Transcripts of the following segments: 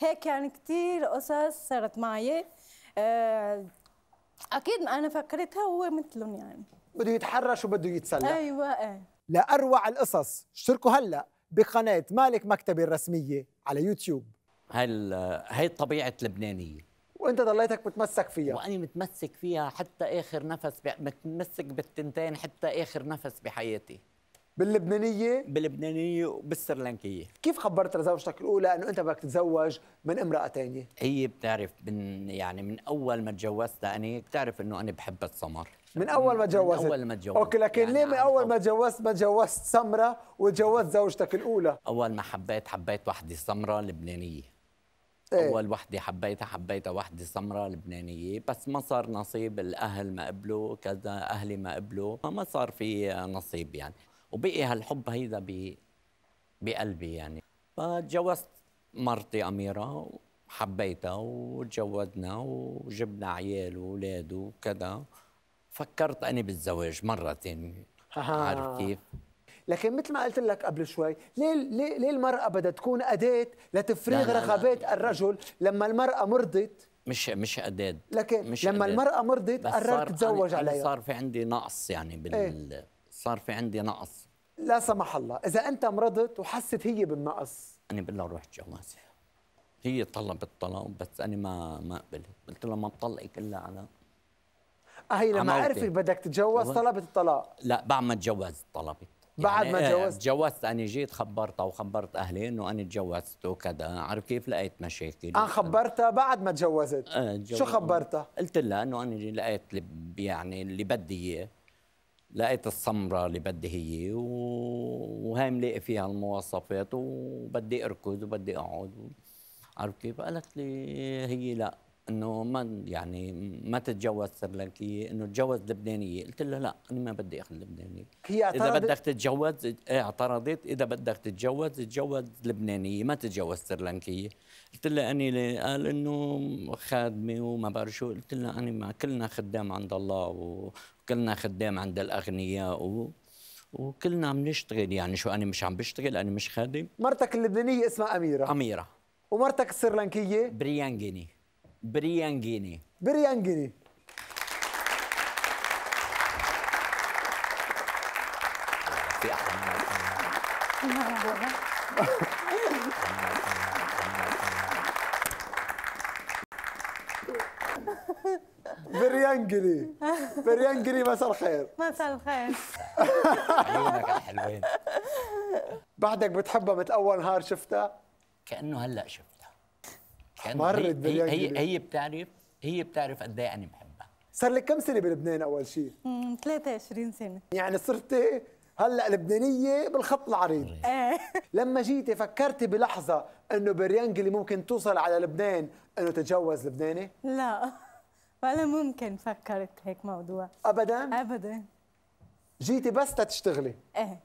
هيك يعني كثير قصص صارت معي آه، اكيد انا فكرتها وهو مثلهم يعني بده يتحرش وبده يتسلى ايوه ايه لاروع القصص اشتركوا هلا بقناه مالك مكتبي الرسميه على يوتيوب هل هي طبيعه لبنانيه وانت ضليتك متمسك فيها واني متمسك فيها حتى اخر نفس ب... متمسك بالتنتين حتى اخر نفس بحياتي باللبنانيه باللبنانيه وبالسرلانكيه كيف خبرت لزوجتك الاولى انه انت بدك تتزوج من امراه ثانيه هي بتعرف من يعني من اول ما تجوزت انا يعني بتعرف انه انا بحب السمر من اول ما تجوزت من اول ما تجوزت اوكي لكن يعني ليه من اول ما تجوزت ما تجوزت سمره وتجوزت زوجتك الاولى اول ما حبيت حبيت وحده سمره لبنانيه ايه؟ اول وحده حبيتها حبيتها وحده سمراء لبنانيه بس ما صار نصيب الاهل ما قبلوا كذا اهلي ما قبلوا ما صار في نصيب يعني وبقي هالحب هيدا بقلبي يعني فتجوزت مرتي أميرة وحبيتها وتجوزنا وجبنا عيال وأولاد وكذا فكرت اني بالزواج مرة ثانية عارف كيف؟ لكن مثل ما قلت لك قبل شوي ليه ليه, ليه المرأة بدها تكون أداة لتفريغ رغبات الرجل لما المرأة مرضت مش مش أداة لكن مش لما أداد. المرأة مرضت قررت تتزوج عليها صار في عندي نقص يعني إيه. بال ايه؟ صار في عندي نقص لا سمح الله اذا انت مرضت وحست هي بالنقص انا بدها اروح جوازها هي طلبت طلاق بس انا ما ما قبلت قلت لها ما بطلقك الا على هي لما عرفت بدك تتجوز طلبت الطلاق لا بعد ما تجوزت طلبت بعد يعني ما إيه، تجوزت تجوزت انا جيت خبرتها وخبرت اهلي انه انا تجوزت وكذا عارف كيف لقيت مشاكل اه خبرتها بعد ما تجوزت آه شو خبرتها قلت لها انه انا لقيت اللي يعني اللي بدي اياه لقيت السمرة اللي بدي هي وهي ملاقي فيها المواصفات وبدي اركض وبدي اقعد عرفت كيف؟ قالت لي هي لا انه ما يعني ما تتجوز سريلانكيه انه تجوز لبنانيه قلت لها لا انا ما بدي اخذ لبنانيه هي اعترضت اذا بدك تتجوز إيه، اعترضت اذا بدك تتجوز تتجوز لبنانيه ما تتجوز سريلانكيه قلت لها اني قال انه خادمه وما بعرف شو قلت لها انا ما كلنا خدام عند الله وكلنا خدام عند الاغنياء و وكلنا عم نشتغل يعني شو انا مش عم بشتغل انا مش خادم مرتك اللبنانيه اسمها اميره اميره ومرتك السريلانكيه بريان بريانجيني بريانجيني في بريانجلي بريانجلي مساء الخير مساء الخير عيونك الحلوين بعدك بتحبها مثل اول نهار شفتها كانه هلا شفت مرت هي, هي هي بتعرف هي بتعرف قد ايه انا بحبها صار لك كم سنه بلبنان اول شيء 23 سنه يعني صرتي هلا لبنانيه بالخط العريض ايه لما جيتي فكرتي بلحظه انه بريانج اللي ممكن توصل على لبنان انه تتجوز لبناني لا ولا ممكن فكرت هيك موضوع ابدا ابدا جيتي بس تشتغلي ايه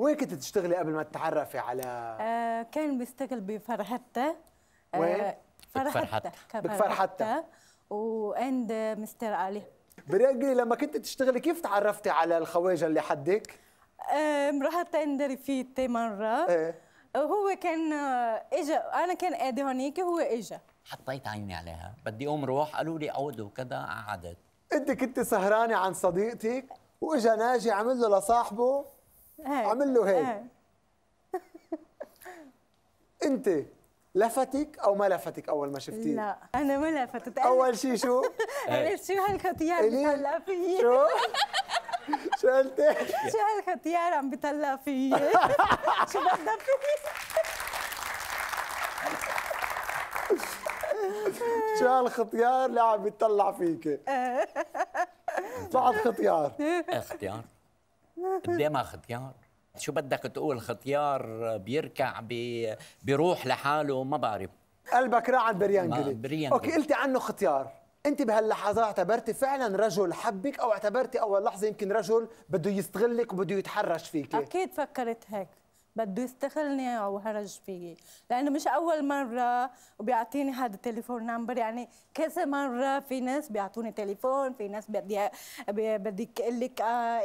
وين كنت تشتغلي قبل ما تتعرفي على آه كان بيشتغل بفرحتة آه، وين؟ آه فرحتة بفرحتة واند مستر علي برجلي لما كنت تشتغلي كيف تعرفتي على الخواجه اللي حدك؟ آه رحت عند رفيقتي مرة ايه هو كان آه، اجى انا كان قاعد هونيك هو اجى حطيت عيني عليها بدي اقوم روح قالوا لي اقعد وكذا قعدت انت كنت سهرانة عن صديقتك واجى ناجي عمل له لصاحبه إيه. عمل له هيك إيه. انت لفتك او ما لفتك اول ما شفتيه؟ لا انا ما لفتت اول شيء شو؟ قلت إيه. شو هالختيار طلع فيي؟ شو؟ شو قلت؟ شو هالختيار عم بيطلع فيي؟ شو بدها فيي؟ شو هالختيار اللي عم بيطلع فيك؟ بعد ختيار اختيار قدامها ختيار شو بدك تقول ختيار بيركع بي... بيروح لحاله ما بعرف قلبك راعد بريانجلي بريانجلي اوكي قلتي عنه ختيار انت بهاللحظات اعتبرتي فعلا رجل حبك او اعتبرتي اول لحظه يمكن رجل بده يستغلك وبده يتحرش فيك اكيد فكرت هيك بده يستغلني او هرج فيي لانه مش اول مره وبيعطيني هذا التليفون نمبر يعني كذا مره في ناس بيعطوني تليفون في ناس بدي بدي اقول لك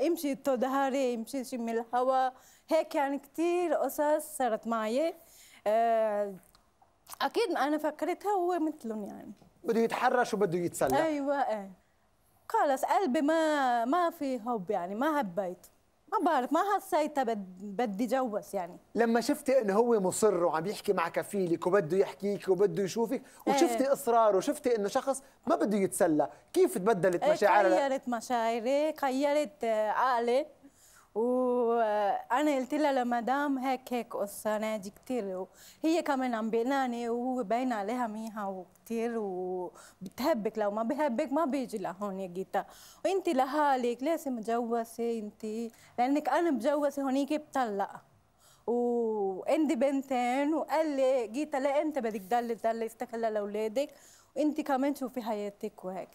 امشي ظهري امشي شم الهواء هيك يعني كثير قصص صارت معي آه، اكيد انا فكرتها هو مثلهم يعني بده يتحرش وبده يتسلى ايوه ايه خلص قلبي ما ما في حب يعني ما حبيته بعرف ما حسيتها بدي جوز يعني لما شفتي انه هو مصر وعم يحكي مع كفيلك وبده يحكيك وبده يشوفك وشفتي إيه. اصراره وشفتي انه شخص ما بده يتسلى كيف تبدلت إيه، مشاعرك غيرت مشاعري غيرت آه، عقلي وانا قلت لها لمدام هيك هيك قصه نادي كثير هي كمان عم بيناني وهو باين عليها ميها وكثير وبتهبك لو ما بهبك ما بيجي لهون يا جيتا وانت لحالك ليش مجوزه انت لانك انا مجوزه هونيك بطلقه وعندي بنتين وقال لي جيتا لا انت بدك تدلل تدلل استقل لاولادك وانت كمان شوفي حياتك وهيك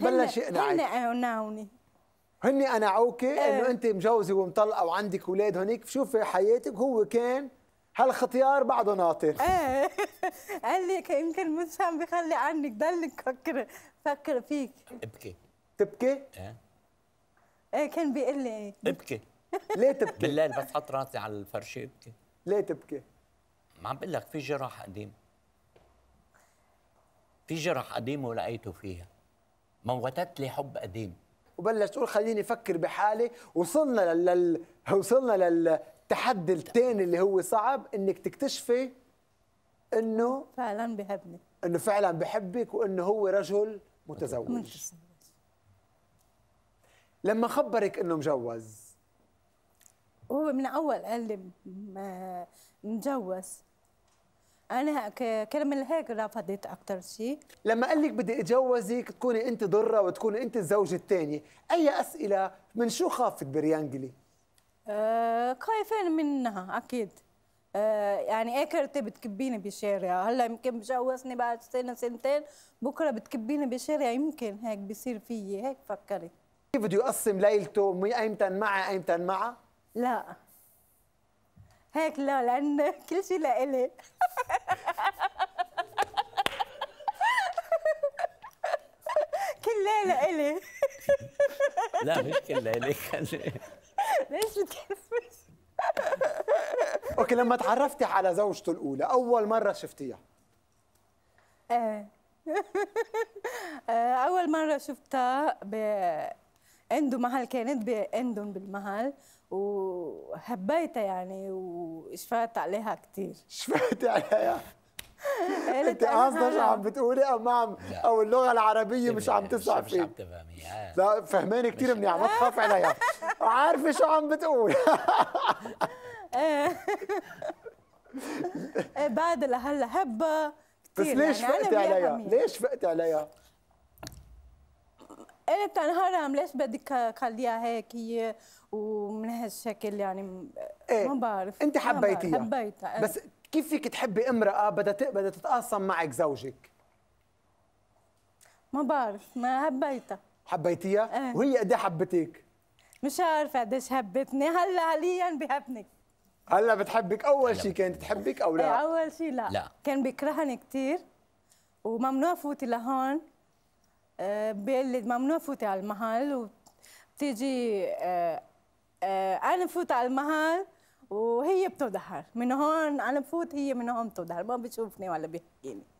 بلش يقنعك هن هني إيه؟ انه انت مجوزه ومطلقه وعندك اولاد هنيك شوفي حياتك هو كان هالختيار بعده ناطر ايه قال لي يمكن مش عم بخلي عنك ضلك فكر فكر فيك ابكي تبكي؟ ايه ايه كان بيقول لي ايه ابكي ليه تبكي؟ بالليل بس حط راسي على الفرشه ابكي ليه تبكي؟ ما عم بقول لك في جرح قديم في جرح قديم ولقيته فيها موتت لي حب قديم وبلش تقول خليني افكر بحالي وصلنا لل وصلنا للتحدي الثاني اللي هو صعب انك تكتشفي انه فعلا بحبني انه فعلا بحبك وانه هو رجل متزوج متزوج لما خبرك انه مجوز هو من اول قال لي مجوز انا كرمال هيك رفضت اكثر شيء لما قال لك بدي اتجوزك تكوني انت ضره وتكوني انت الزوجه الثانيه اي اسئله من شو خافت بريانجلي أه خايفين منها اكيد أه يعني ايه كرتي بتكبيني بالشارع هلا يمكن بجوزني بعد سنه سنتين بكره بتكبيني بالشارع يمكن هيك بصير فيي هيك فكرت كيف بده يقسم ليلته ايمتى معها ايمتى معها؟ لا هيك لا لان كل شيء لإلي كل ليله إلي لا مش كل ليله ليش بتكسبش؟ اوكي لما تعرفتي على زوجته الاولى اول مره شفتيها ايه اول مره شفتها ب عنده محل كانت عندهم بالمحل و حبيتها يعني وشفقت عليها كثير شفقت عليها؟ انت قصدك عم بتقولي او ما عم او اللغه العربيه مش عم تسمع مش عم تفهميها لا فهماني كثير منيح ما تخاف عليها عارفه شو عم بتقول ايه بعد لهلا هبه كثير بس يعني، ليش فقتي عليها؟ ليش فقتي عليها؟ انا إيه، بتاع نهارها ليش بدك خليها هيك هي ومن هالشكل يعني ايه ما بعرف انت حبيتيها حبيتها إيه. بس كيف فيك تحبي امراه بدها بدها تتقاسم معك زوجك؟ ما بعرف ما حبيتها حبيتيها؟ ايه. وهي قد ايه حبتك؟ مش عارفه قديش حبتني هلا حاليا بحبني هلا بتحبك اول شيء كانت تحبك او لا؟ ايه اول شيء لا لا كان بيكرهني كثير وممنوع فوتي لهون بيقول لي ممنوع فوتي على المحل وبتيجي آه، آه، انا فوت على المحل وهي بتظهر من هون انا بفوت هي من هون بتظهر ما بتشوفني ولا بيحكيني